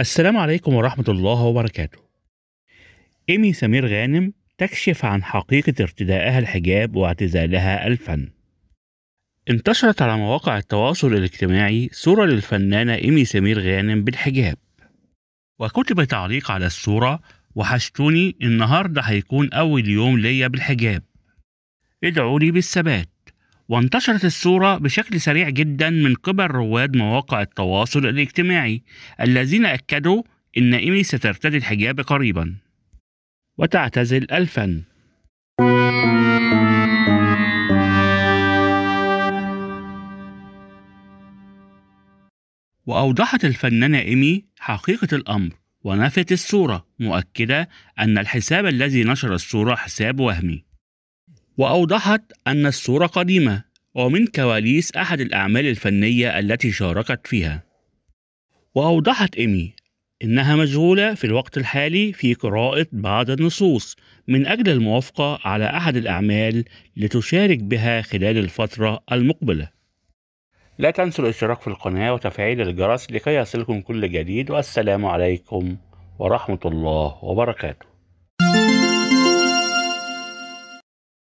السلام عليكم ورحمة الله وبركاته. إيمي سمير غانم تكشف عن حقيقة ارتدائها الحجاب واعتزالها الفن. انتشرت على مواقع التواصل الاجتماعي صورة للفنانة إيمي سمير غانم بالحجاب. وكتب تعليق على الصورة وحشتوني النهاردة هيكون أول يوم ليا بالحجاب. ادعوا لي بالثبات. وانتشرت الصورة بشكل سريع جدا من قبل رواد مواقع التواصل الاجتماعي الذين أكدوا إن إيمي سترتدي الحجاب قريبا وتعتزل الفن وأوضحت الفنانة إيمي حقيقة الأمر ونفت الصورة مؤكدة أن الحساب الذي نشر الصورة حساب وهمي وأوضحت أن الصورة قديمة ومن كواليس أحد الأعمال الفنية التي شاركت فيها وأوضحت إيمي إنها مشغولة في الوقت الحالي في قراءة بعض النصوص من أجل الموافقة على أحد الأعمال لتشارك بها خلال الفترة المقبلة. لا تنسوا الاشتراك في القناة وتفعيل الجرس لكي يصلكم كل جديد والسلام عليكم ورحمة الله وبركاته.